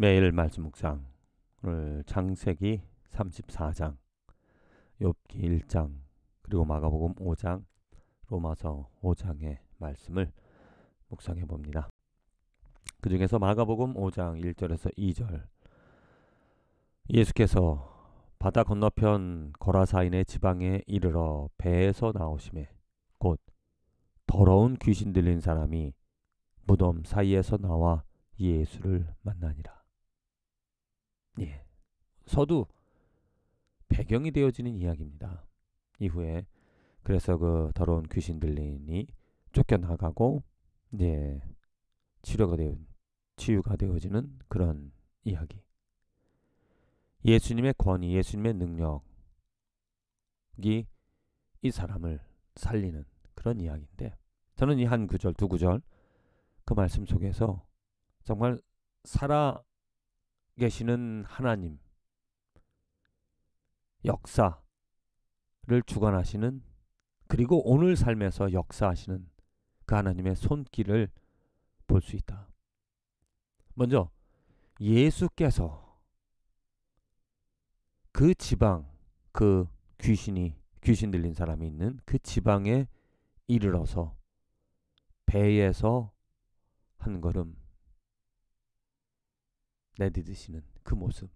매일 말씀 묵상 오늘 창세기 34장 욥기 1장 그리고 마가복음 5장 로마서 5장의 말씀을 묵상해 봅니다. 그 중에서 마가복음 5장 1절에서 2절 예수께서 바다 건너편 거라사인의 지방에 이르러 배에서 나오심에 곧 더러운 귀신 들린 사람이 무덤 사이에서 나와 예수를 만나니라. 예. 서두 배경이 되어지는 이야기입니다. 이후에 그래서 그 더러운 귀신 들린이 쫓겨나가고 이제 치료가 되 치유가 되어지는 그런 이야기. 예수님의 권위, 예수님의 능력이 이 사람을 살리는 그런 이야기인데 저는 이 한 구절, 두 구절 그 말씀 속에서 정말 살아 계시는 하나님, 역사를 주관하시는 그리고 오늘 삶에서 역사하시는 그 하나님의 손길을 볼 수 있다. 먼저 예수께서 그 지방, 그 귀신이 귀신 들린 사람이 있는 그 지방에 이르러서 배에서 한 걸음 내딛으시는 그 모습.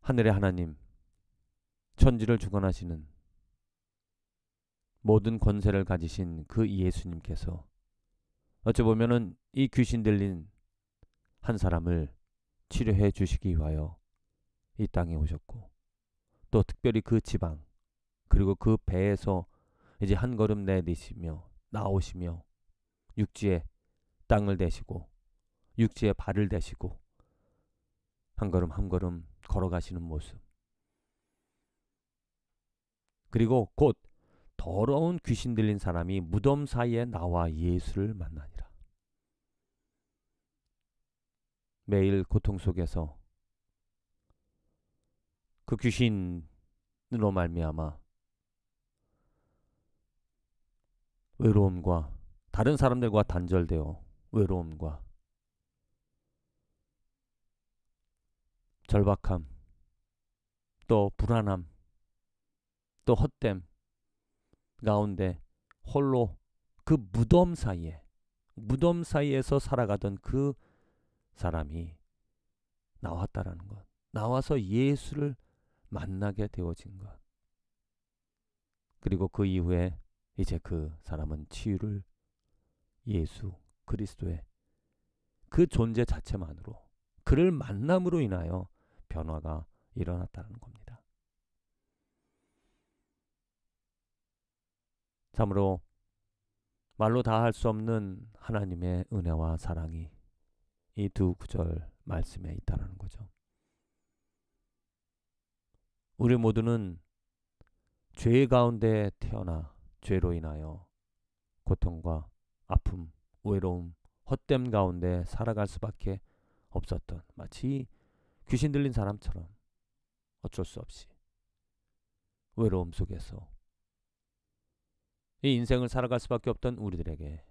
하늘의 하나님, 천지를 주관하시는 모든 권세를 가지신 그 예수님께서 어찌 보면은 이 귀신 들린 한 사람을 치료해 주시기 위하여 이 땅에 오셨고 또 특별히 그 지방 그리고 그 배에서 이제 한 걸음 내딛으시며 나오시며 육지에 땅을 대시고 육지에 발을 대시고 한 걸음 한 걸음 걸어가시는 모습. 그리고 곧 더러운 귀신 들린 사람이 무덤 사이에 나와 예수를 만나니라. 매일 고통 속에서 그 귀신으로 말미암아 외로움과 다른 사람들과 단절되어 외로움과 절박함, 또 불안함, 또 헛됨 가운데 홀로 그 무덤 사이에 무덤 사이에서 살아가던 그 사람이 나왔다라는 것. 나와서 예수를 만나게 되어진 것. 그리고 그 이후에 이제 그 사람은 치유를 예수 그리스도의 그 존재 자체만으로 그를 만남으로 인하여 변화가 일어났다는 겁니다. 참으로 말로 다 할 수 없는 하나님의 은혜와 사랑이 이 두 구절 말씀에 있다라는 거죠. 우리 모두는 죄 가운데 태어나 죄로 인하여 고통과 아픔, 외로움, 헛됨 가운데 살아갈 수밖에 없었던 마치 귀신 들린 사람처럼 어쩔 수 없이 외로움 속에서 이 인생을 살아갈 수밖에 없던 우리들에게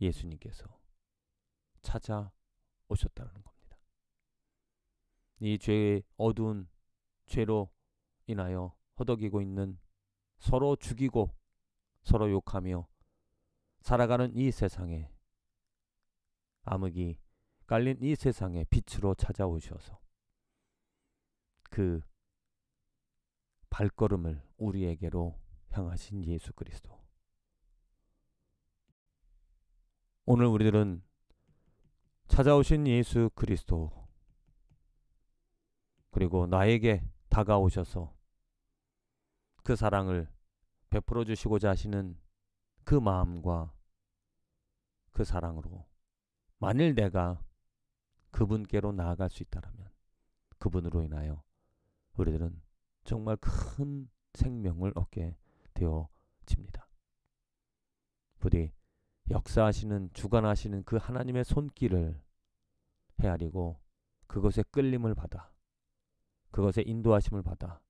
예수님께서 찾아오셨다는 겁니다. 이 죄의 어두운 죄로 인하여 허덕이고 있는 서로 죽이고 서로 욕하며 살아가는 이 세상에 암흑이 깔린 이 세상에 빛으로 찾아오셔서 그 발걸음을 우리에게로 향하신 예수 그리스도. 오늘 우리들은 찾아오신 예수 그리스도 그리고 나에게 다가오셔서 그 사랑을 베풀어 주시고자 하시는 그 마음과 그 사랑으로 만일 내가 그분께로 나아갈 수 있다라면 그분으로 인하여 우리들은 정말 큰 생명을 얻게 되어집니다. 부디 역사하시는 주관하시는 그 하나님의 손길을 헤아리고 그것의 끌림을 받아 그것의 인도하심을 받아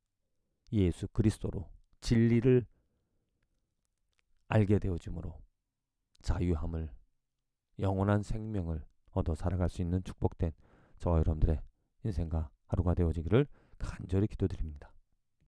예수 그리스도로 진리를 알게 되어지므로 자유함을 영원한 생명을 얻어 살아갈 수 있는 축복된 저와 여러분들의 인생과 하루가 되어지기를 간절히 기도드립니다.